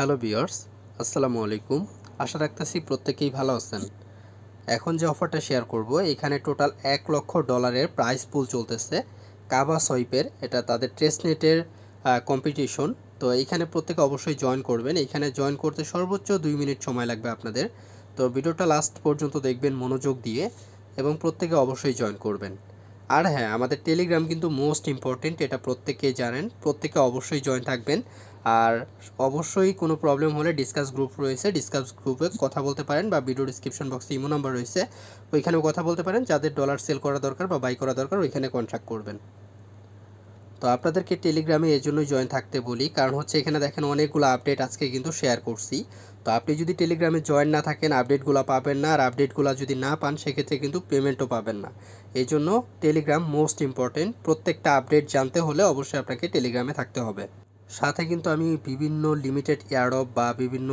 hello বিয়ার্স আসসালামু আলাইকুম আশা রাখতেছি প্রত্যেকেই ভালো আছেন এখন যে অফারটা শেয়ার করব এখানে টোটাল এক লক্ষ ডলারের প্রাইস পুল চলতেছে কাবা সৈপের এটা তাদের ট্রেসনেটের কম্পিটিশন তো এখানে প্রত্যেকে অবশ্যই জয়েন করবেন এখানে জয়েন করতে সর্বোচ্চ দুই মিনিট সময় লাগবে আপনাদের তো ভিডিওটা লাস্ট পর্যন্ত দেখবেন মনোযোগ দিয়ে এবং প্রত্যেকে অবশ্যই জয়েন করবেন আর হ্যাঁ আমাদের টেলিগ্রাম কিন্তু মোস্ট ইম্পর্টেন্ট এটা প্রত্যেকেই জানেন প্রত্যেকে অবশ্যই জয়েন থাকবেন আর অবশ্যই কোনো প্রবলেম হলে ডিসকাস গ্রুপ রয়েছে ডিসকাস গ্রুপে কথা বলতে পারেন বা ভিডিও ডিসক্রিপশন বক্সে ইমো নাম্বার রয়েছে ওইখানেও কথা বলতে পারেন যাদের ডলার সেল করা দরকার বা বাই করা দরকার ওইখানে কন্ট্রাক্ট করবেন তো আপনাদেরকে টেলিগ্রামে এর জন্যই জয়েন থাকতে বলি কারণ হচ্ছে এখানে দেখেন অনেকগুলো আপডেট আজকে কিন্তু শেয়ার করছি তো আপনি যদি টেলিগ্রামে জয়েন না থাকেন আপডেটগুলো পাবেন না আর আপডেটগুলো যদি না পান সেক্ষেত্রে কিন্তু পেমেন্টও পাবেন না এই জন্য টেলিগ্রাম মোস্ট ইম্পর্টেন্ট প্রত্যেকটা আপডেট জানতে হলে অবশ্যই আপনাকে টেলিগ্রামে থাকতে হবে সাথে কিন্তু আমি বিভিন্ন লিমিটেড ইয়ারডপ বা বিভিন্ন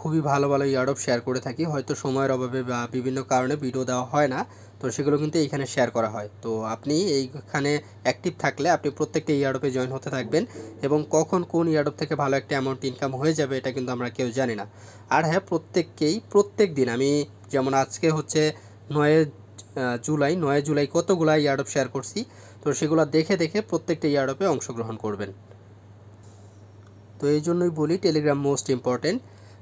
খুবই ভালো ভালো ইয়ারডপ শেয়ার করে থাকি হয়তো সময়ের অভাবে বা বিভিন্ন কারণে ভিডিও দেওয়া হয় না তো সেগুলো কিন্তু এইখানে শেয়ার করা হয় তো আপনি এইখানে অ্যাক্টিভ থাকলে আপনি প্রত্যেকটা ইয়ারডপে জয়েন হতে থাকবেন এবং কখন কোন ইয়ারডপ থেকে ভালো একটা অ্যামাউন্ট ইনকাম হয়ে যাবে এটা কিন্তু আমরা কেউ জানি না আর হ্যাঁ প্রত্যেককেই প্রত্যেক দিন আমি যেমন আজকে হচ্ছে নয় জুলাই নয় জুলাই কতগুলো ইয়ারডপ শেয়ার করছি তো সেগুলো দেখে দেখে প্রত্যেকটা ইয়ারডপে অংশগ্রহণ করবেন তো এই জন্যই বলি টেলিগ্রাম মোস্ট ইম্পর্টেন্ট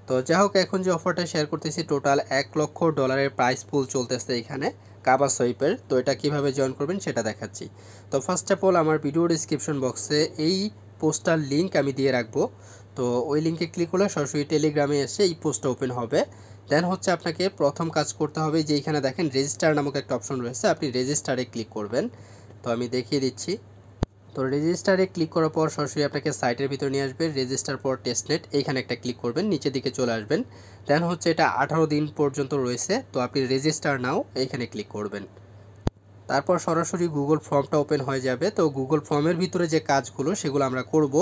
তো যাই হোক এখন যে অফারটা শেয়ার করতেছি টোটাল এক লক্ষ ডলারের প্রাইস পুল চলতেছে এখানে কাবা সোয়েপের তো এটা কিভাবে জয়েন করবেন সেটা দেখাচ্ছি তো ফার্স্ট অফ অল আমার ভিডিও ডিসক্রিপশন বক্সে এই পোস্টার লিঙ্ক আমি দিয়ে রাখবো তো ওই লিঙ্কে ক্লিক করলে সরাসরি টেলিগ্রামে এসে এই পোস্টটা ওপেন হবে দেন হচ্ছে আপনাকে প্রথম কাজ করতে হবে যে এখানে দেখেন রেজিস্টার নামক একটা অপশন রয়েছে আপনি রেজিস্টারে ক্লিক করবেন তো আমি দেখিয়ে দিচ্ছি তো রেজিস্টারে ক্লিক করার পর সরাসরি আপনাকে সাইটের ভিতরে নিয়ে আসবে রেজিস্টার পর টেস্টনেট এইখানে একটা ক্লিক করবেন নিচের দিকে চলে আসবেন দেন হচ্ছে এটা আঠারো দিন পর্যন্ত রয়েছে তো আপনি রেজিস্টার নাও এইখানে ক্লিক করবেন তারপর সরাসরি গুগল ফর্মটা ওপেন হয়ে যাবে তো গুগল ফর্মের ভিতরে যে কাজগুলো সেগুলো আমরা করব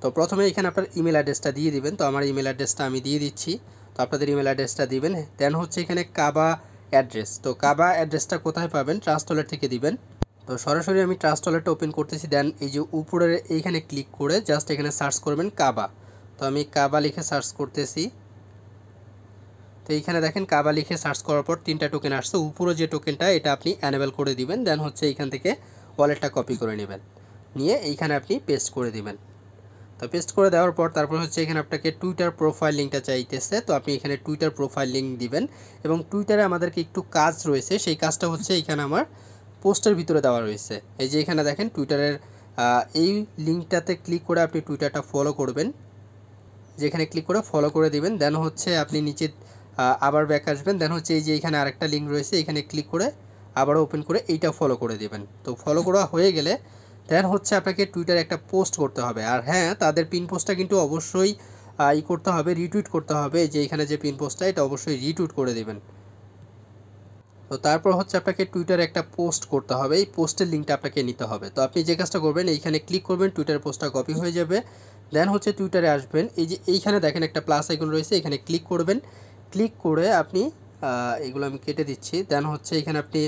তো প্রথমে এখানে আপনার ইমেল অ্যাড্রেসটা দিয়ে দিবেন তো আমার ইমেল অ্যাড্রেসটা আমি দিয়ে দিচ্ছি তো আপনাদের ইমেল অ্যাড্রেসটা দিবেন দেন হচ্ছে এখানে কাবা অ্যাড্রেস তো কাবা অ্যাড্রেসটা কোথায় পাবেন ট্রান্সটলার থেকে দিবেন তো সরাসরি আমি ট্রাস্ট ওয়ালেটটা ওপেন করতেছি দেন এই যে উপরের এইখানে ক্লিক করে জাস্ট এখানে সার্চ করবেন কাবা তো আমি কাবা লিখে সার্চ করতেছি তো এইখানে দেখেন কাবা লিখে সার্চ করার পর তিনটা টোকেন আসছে উপরে যে টোকেনটা এটা আপনি অ্যানেবেল করে দিবেন দেন হচ্ছে এইখান থেকে ওয়ালেটটা কপি করে নেবেন নিয়ে এইখানে আপনি পেস্ট করে দিবেন তো পেস্ট করে দেওয়ার পর তারপর হচ্ছে এখানে আপনাকে টুইটার প্রোফাইল লিঙ্কটা চাইতেছে তো আপনি এখানে টুইটার প্রোফাইল লিঙ্ক দিবেন এবং টুইটারে আমাদেরকে একটু কাজ রয়েছে সেই কাজটা হচ্ছে এখানে আমার পোস্টের ভিতরে দেওয়া রয়েছে এই যে এখানে দেখেন টুইটারের এই লিঙ্কটাতে ক্লিক করে আপনি টুইটারটা ফলো করবেন যেখানে ক্লিক করে ফলো করে দিবেন দেন হচ্ছে আপনি নিচে আবার ব্যাক আসবেন দেন হচ্ছে এই যে এখানে আরেকটা লিঙ্ক রয়েছে এখানে ক্লিক করে আবার ওপেন করে এইটা ফলো করে দেবেন তো ফলো করা হয়ে গেলে দেন হচ্ছে আপনাকে টুইটারে একটা পোস্ট করতে হবে আর হ্যাঁ তাদের পিন পোস্টটা কিন্তু অবশ্যই ই করতে হবে রিটুইট করতে হবে যে এখানে যে পিন পোস্টটা এটা অবশ্যই রিটুইট করে দেবেন তো তারপর হচ্ছে আপনাকে টুইটারে একটা পোস্ট করতে হবে এই পোস্টের লিঙ্কটা আপনাকে নিতে হবে তো আপনি যে কাজটা করবেন এইখানে ক্লিক করবেন টুইটার পোস্টটা কপি হয়ে যাবে দেন হচ্ছে টুইটারে আসবেন এই যে এইখানে দেখেন একটা প্লাস আইকন রয়েছে এখানে ক্লিক করবেন ক্লিক করে আপনি এগুলো আমি কেটে দিচ্ছি দেন হচ্ছে এখানে আপনি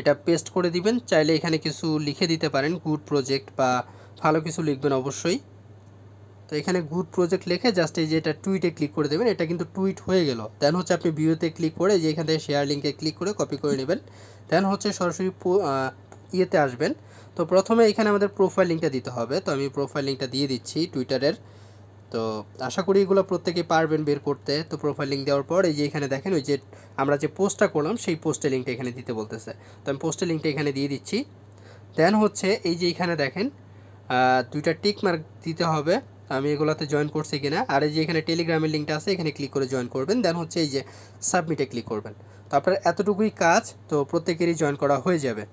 এটা পেস্ট করে দিবেন চাইলে এখানে কিছু লিখে দিতে পারেন গুড প্রজেক্ট বা ভালো কিছু লিখবেন অবশ্যই তো এখানে গুড প্রজেক্ট লিখে জাস্ট এই যে এটা টুইটে ক্লিক করে দেবেন এটা কিন্তু টুইট হয়ে গেল দেন হচ্ছে আপনি ভিউতে ক্লিক করে যে এখান থেকে শেয়ার লিঙ্কে ক্লিক করে কপি করে নেবেন দেন হচ্ছে সরাসরি ইয়েতে আসবেন তো প্রথমে এখানে আমাদের প্রোফাইল লিঙ্কটা দিতে হবে তো আমি প্রোফাইল লিঙ্কটা দিয়ে দিচ্ছি টুইটারের তো আশা করি এগুলো প্রত্যেকে পারবেন বের করতে তো প্রোফাইল লিঙ্ক দেওয়ার পর এই যে এখানে দেখেন ওই যে আমরা যে পোস্টটা করলাম সেই পোস্টের লিঙ্কটা এখানে দিতে বলতেছে তো আমি পোস্টের লিঙ্কটা এখানে দিয়ে দিচ্ছি দেন হচ্ছে এই যে এখানে দেখেন দুইটা টিক মার্ক দিতে হবে আমি এগুলোতে জয়েন করছি কিনা আর এই যে এখানে টেলিগ্রামের লিঙ্কটা আছে এখানে ক্লিক করে জয়েন করবেন দেন হচ্ছে এই যে সাবমিটে ক্লিক করবেন তো আপনার এতটুকুই কাজ তো প্রত্যেকেরই জয়েন করা হয়ে যাবে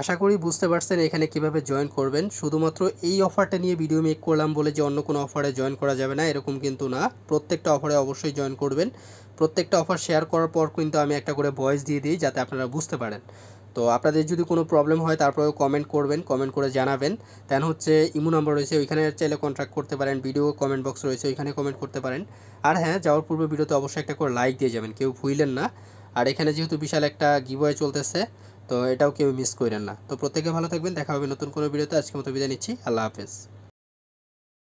আশা করি বুঝতে পারছেন এখানে কিভাবে জয়েন করবেন শুধুমাত্র এই অফারটা নিয়ে ভিডিও মেক করলাম বলে যে অন্য কোনো অফারে জয়েন করা যাবে না এরকম কিন্তু না প্রত্যেকটা অফারে অবশ্যই জয়েন করবেন প্রত্যেকটা অফার শেয়ার করার পর কিন্তু আমি একটা করে ভয়েস দিয়ে দিই যাতে আপনারা বুঝতে পারেন তো আপনাদের যদি কোনো প্রবলেম হয় তারপরেও কমেন্ট করবেন কমেন্ট করে জানাবেন দেন হচ্ছে ইমো নাম্বার রয়েছে ওইখানে চাইলে কন্ট্যাক্ট করতে পারেন ভিডিও কমেন্ট বক্স রয়েছে ওইখানে কমেন্ট করতে পারেন আর হ্যাঁ যাওয়ার পূর্বে ভিডিওতে অবশ্যই একটা করে লাইক দিয়ে যাবেন কেউ ভুলেন না আর এখানে যেহেতু বিশাল একটা গিভওয়ে চলতেছে তো এটাও কেউ মিস করেন না তো প্রত্যেকে ভালো থাকবেন দেখা হবে নতুন কোনো ভিডিওতে আজকে মতো বিদায় নিচ্ছি আল্লাহ হাফেজ